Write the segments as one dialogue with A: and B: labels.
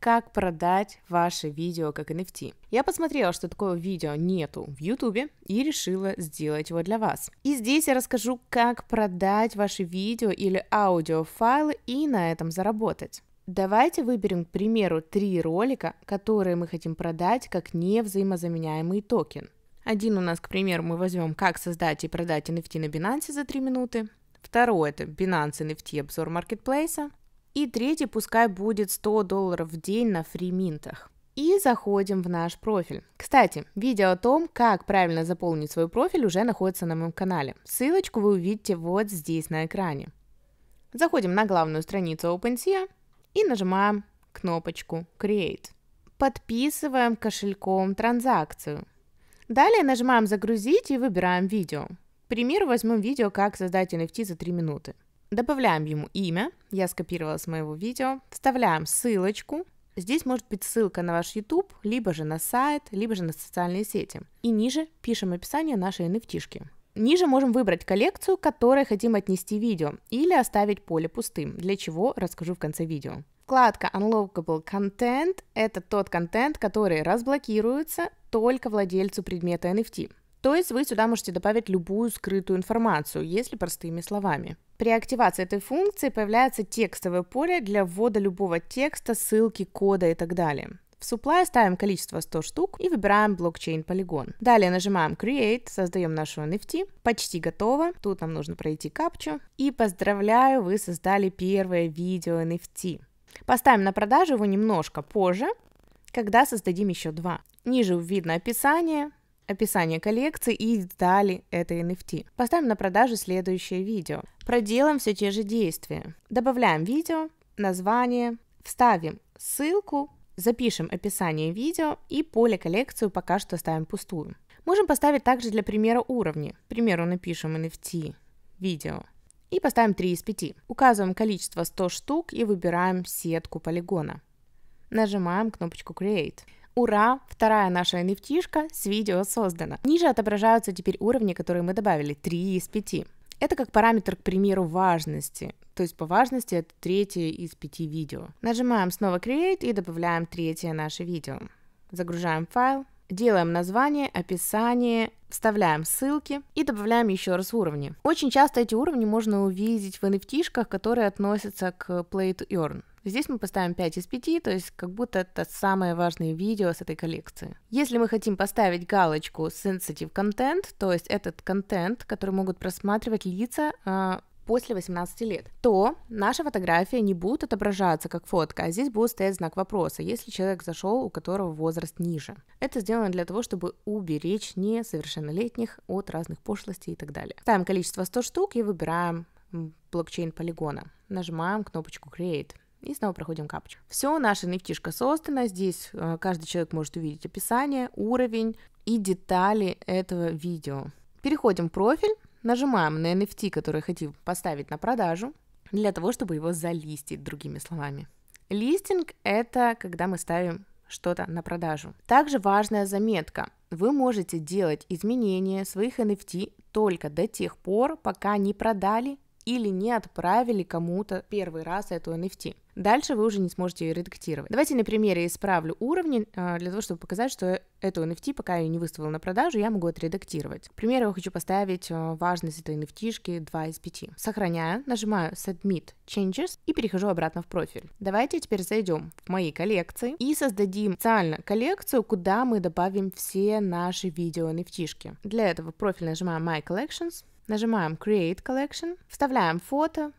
A: как продать ваше видео как NFT. Я посмотрела, что такого видео нету в YouTube и решила сделать его для вас. И здесь я расскажу, как продать ваши видео или аудиофайлы и на этом заработать. Давайте выберем, к примеру, три ролика, которые мы хотим продать как невзаимозаменяемый токен. Один у нас, к примеру, мы возьмем «Как создать и продать NFT на Binance за 3 минуты». Второй – это Binance NFT обзор маркетплейса. И третий пускай будет 100 долларов в день на фриминтах. И заходим в наш профиль. Кстати, видео о том, как правильно заполнить свой профиль, уже находится на моем канале. Ссылочку вы увидите вот здесь на экране. Заходим на главную страницу OpenSea и нажимаем кнопочку Create. Подписываем кошельком транзакцию. Далее нажимаем «Загрузить» и выбираем видео. К примеру, возьмем видео «Как создать NFT за 3 минуты». Добавляем ему имя, я скопировала с моего видео, вставляем ссылочку, Здесь может быть ссылка на ваш YouTube, либо же на сайт, либо же на социальные сети. И ниже пишем описание нашей NFT. -шки. Ниже можем выбрать коллекцию, которой хотим отнести видео, или оставить поле пустым, для чего расскажу в конце видео. Вкладка Unlockable Content – это тот контент, который разблокируется только владельцу предмета NFT. То есть вы сюда можете добавить любую скрытую информацию, если простыми словами. При активации этой функции появляется текстовое поле для ввода любого текста, ссылки, кода и так далее. В supply ставим количество 100 штук и выбираем блокчейн полигон. Далее нажимаем create, создаем нашу NFT. Почти готово. Тут нам нужно пройти капчу. И поздравляю, вы создали первое видео NFT. Поставим на продажу его немножко позже, когда создадим еще два. Ниже видно описание, описание коллекции и детали этой NFT. Поставим на продажу следующее видео. Проделаем все те же действия. Добавляем видео, название, вставим ссылку, запишем описание видео и поле коллекцию пока что ставим пустую. Можем поставить также для примера уровни. К примеру, напишем NFT видео и поставим 3 из 5. Указываем количество 100 штук и выбираем сетку полигона. Нажимаем кнопочку Create. Ура! Вторая наша nft с видео создана. Ниже отображаются теперь уровни, которые мы добавили, 3 из 5. Это как параметр, к примеру, важности. То есть по важности это третье из пяти видео. Нажимаем снова Create и добавляем третье наше видео. Загружаем файл. Делаем название, описание вставляем ссылки и добавляем еще раз уровни. Очень часто эти уровни можно увидеть в NFT, которые относятся к Play to Earn. Здесь мы поставим 5 из 5, то есть как будто это самое важное видео с этой коллекции. Если мы хотим поставить галочку Sensitive Content, то есть этот контент, который могут просматривать лица, а, после 18 лет, то наша фотография не будет отображаться как фотка, а здесь будет стоять знак вопроса, если человек зашел, у которого возраст ниже. Это сделано для того, чтобы уберечь несовершеннолетних от разных пошлостей и так далее. Ставим количество 100 штук и выбираем блокчейн полигона. Нажимаем кнопочку Create. И снова проходим капчу. Все, наша нефтишка создана. Здесь э, каждый человек может увидеть описание, уровень и детали этого видео. Переходим в профиль нажимаем на NFT, который хотим поставить на продажу, для того, чтобы его залистить, другими словами. Листинг – это когда мы ставим что-то на продажу. Также важная заметка. Вы можете делать изменения своих NFT только до тех пор, пока не продали или не отправили кому-то первый раз эту NFT. Дальше вы уже не сможете ее редактировать. Давайте на примере исправлю уровни э, для того, чтобы показать, что эту NFT, пока я ее не выставила на продажу, я могу отредактировать. К примеру, я хочу поставить э, важность этой NFT 2 из 5. Сохраняю, нажимаю Submit Changes и перехожу обратно в профиль. Давайте теперь зайдем в мои коллекции и создадим специально коллекцию, куда мы добавим все наши видео NFT. -шки. Для этого профиль нажимаю My Collections, Нажимаем Create Collection, вставляем фото,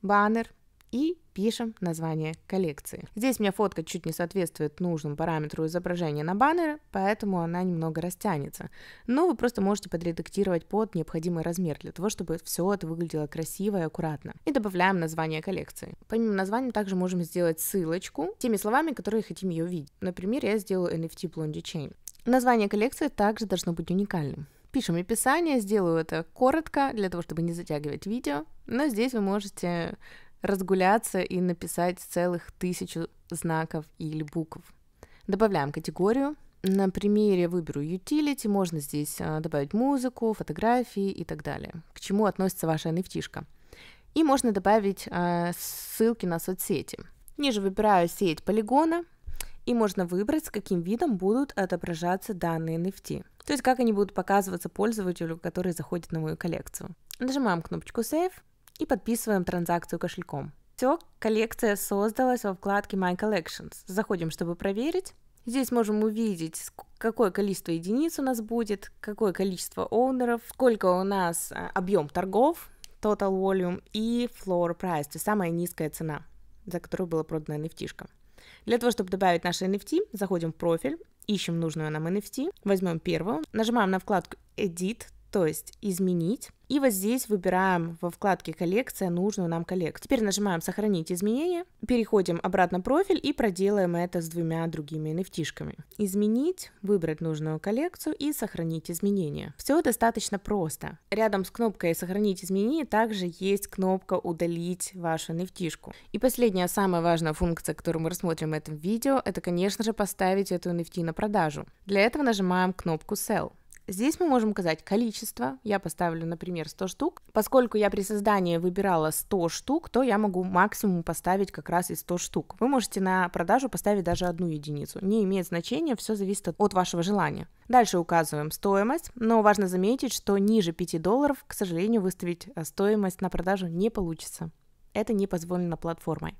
A: баннер и пишем название коллекции. Здесь у меня фотка чуть не соответствует нужному параметру изображения на баннере, поэтому она немного растянется. Но вы просто можете подредактировать под необходимый размер для того, чтобы все это выглядело красиво и аккуратно. И добавляем название коллекции. Помимо названия также можем сделать ссылочку теми словами, которые хотим ее видеть. Например, я сделаю NFT Blondie Chain. Название коллекции также должно быть уникальным. Напишем описание, сделаю это коротко, для того, чтобы не затягивать видео, но здесь вы можете разгуляться и написать целых тысячу знаков или букв. Добавляем категорию. На примере выберу utility, можно здесь э, добавить музыку, фотографии и так далее. К чему относится ваша NFT? -шка. И можно добавить э, ссылки на соцсети. Ниже выбираю сеть полигона, и можно выбрать, с каким видом будут отображаться данные NFT. То есть как они будут показываться пользователю, который заходит на мою коллекцию. Нажимаем кнопочку Save и подписываем транзакцию кошельком. Все, коллекция создалась во вкладке My Collections. Заходим, чтобы проверить. Здесь можем увидеть, какое количество единиц у нас будет, какое количество оунеров, сколько у нас э, объем торгов, total volume и floor price, то есть самая низкая цена, за которую была продана nft -шка. Для того, чтобы добавить наши NFT, заходим в профиль, ищем нужную нам NFT, возьмем первую, нажимаем на вкладку Edit, то есть изменить, и вот здесь выбираем во вкладке «Коллекция» нужную нам коллекцию. Теперь нажимаем «Сохранить изменения», переходим обратно в профиль и проделаем это с двумя другими nft -шками. Изменить, выбрать нужную коллекцию и сохранить изменения. Все достаточно просто. Рядом с кнопкой «Сохранить изменения» также есть кнопка «Удалить вашу nft -шку». И последняя, самая важная функция, которую мы рассмотрим в этом видео, это, конечно же, поставить эту NFT на продажу. Для этого нажимаем кнопку «Sell». Здесь мы можем указать количество. Я поставлю, например, 100 штук. Поскольку я при создании выбирала 100 штук, то я могу максимум поставить как раз из 100 штук. Вы можете на продажу поставить даже одну единицу. Не имеет значения, все зависит от вашего желания. Дальше указываем стоимость, но важно заметить, что ниже 5 долларов, к сожалению, выставить э, стоимость на продажу не получится. Это не позволено платформой.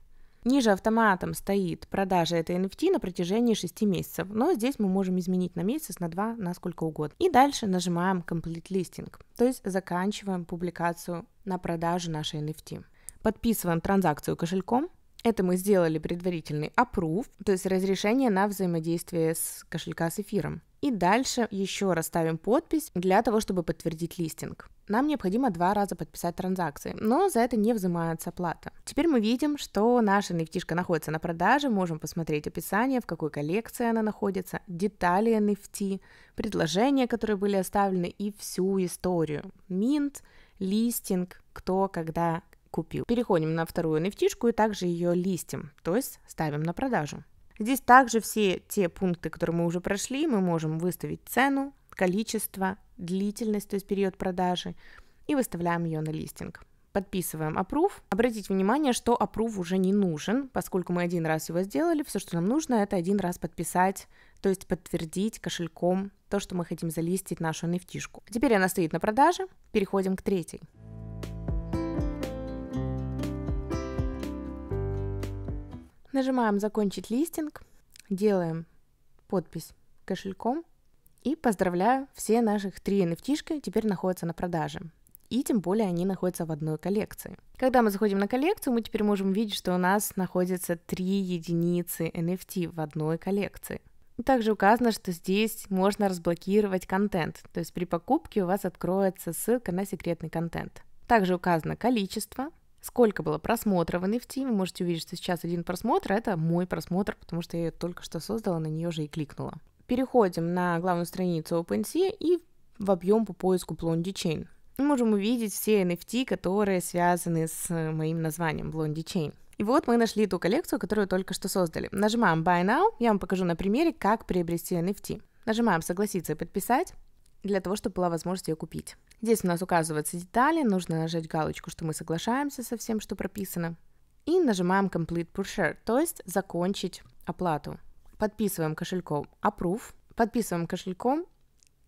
A: Ниже автоматом стоит продажа этой NFT на протяжении 6 месяцев, но здесь мы можем изменить на месяц, на 2, на сколько угодно. И дальше нажимаем Complete Listing, то есть заканчиваем публикацию на продажу нашей NFT. Подписываем транзакцию кошельком, это мы сделали предварительный approve, то есть разрешение на взаимодействие с кошелька с эфиром. И дальше еще раз ставим подпись для того, чтобы подтвердить листинг. Нам необходимо два раза подписать транзакции, но за это не взимается плата. Теперь мы видим, что наша nft находится на продаже, можем посмотреть описание, в какой коллекции она находится, детали NFT, предложения, которые были оставлены, и всю историю. Минт, листинг, кто, когда купил. Переходим на вторую nft и также ее листим, то есть ставим на продажу. Здесь также все те пункты, которые мы уже прошли, мы можем выставить цену, количество, длительность, то есть период продажи, и выставляем ее на листинг. Подписываем approve. Обратите внимание, что approve уже не нужен, поскольку мы один раз его сделали, все, что нам нужно, это один раз подписать, то есть подтвердить кошельком то, что мы хотим залистить нашу nft -шку. А теперь она стоит на продаже, переходим к третьей. Нажимаем «Закончить листинг», делаем подпись кошельком и поздравляю, все наших три nft теперь находятся на продаже. И тем более они находятся в одной коллекции. Когда мы заходим на коллекцию, мы теперь можем видеть, что у нас находится три единицы NFT в одной коллекции. Также указано, что здесь можно разблокировать контент, то есть при покупке у вас откроется ссылка на секретный контент. Также указано количество, сколько было просмотров NFT. Вы можете увидеть, что сейчас один просмотр. Это мой просмотр, потому что я ее только что создала, на нее же и кликнула. Переходим на главную страницу OpenSea и в объем по поиску Blondie Chain. Мы можем увидеть все NFT, которые связаны с моим названием Blondie Chain. И вот мы нашли ту коллекцию, которую только что создали. Нажимаем Buy Now, я вам покажу на примере, как приобрести NFT. Нажимаем «Согласиться и подписать» для того, чтобы была возможность ее купить. Здесь у нас указываются детали, нужно нажать галочку, что мы соглашаемся со всем, что прописано. И нажимаем Complete Purchase, то есть закончить оплату. Подписываем кошельком Approve, подписываем кошельком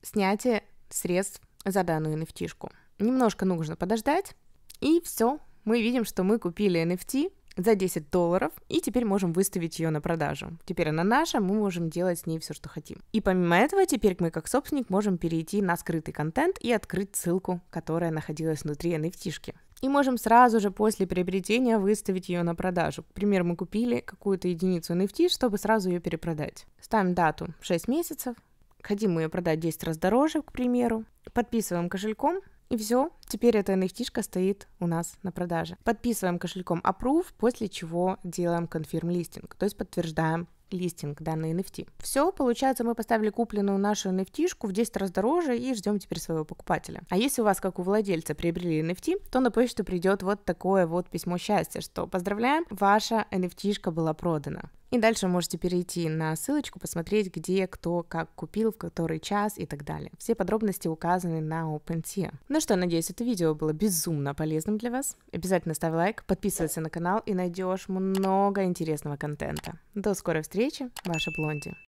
A: снятие средств за данную NFT. -шку. Немножко нужно подождать, и все, мы видим, что мы купили NFT, за 10 долларов, и теперь можем выставить ее на продажу. Теперь она наша, мы можем делать с ней все, что хотим. И помимо этого, теперь мы как собственник можем перейти на скрытый контент и открыть ссылку, которая находилась внутри NFT. -шки. И можем сразу же после приобретения выставить ее на продажу. К примеру, мы купили какую-то единицу NFT, чтобы сразу ее перепродать. Ставим дату 6 месяцев, хотим мы ее продать 10 раз дороже, к примеру, подписываем кошельком, и все, теперь эта nft стоит у нас на продаже. Подписываем кошельком Approve, после чего делаем Confirm листинг, то есть подтверждаем листинг данной NFT. Все, получается, мы поставили купленную нашу NFT в 10 раз дороже и ждем теперь своего покупателя. А если у вас, как у владельца, приобрели NFT, то на почту придет вот такое вот письмо счастья, что поздравляем, ваша NFT была продана. И дальше можете перейти на ссылочку, посмотреть, где, кто, как купил, в который час и так далее. Все подробности указаны на OpenSea. Ну что, надеюсь, это видео было безумно полезным для вас. Обязательно ставь лайк, подписывайся на канал и найдешь много интересного контента. До скорой встречи, ваша Блонди.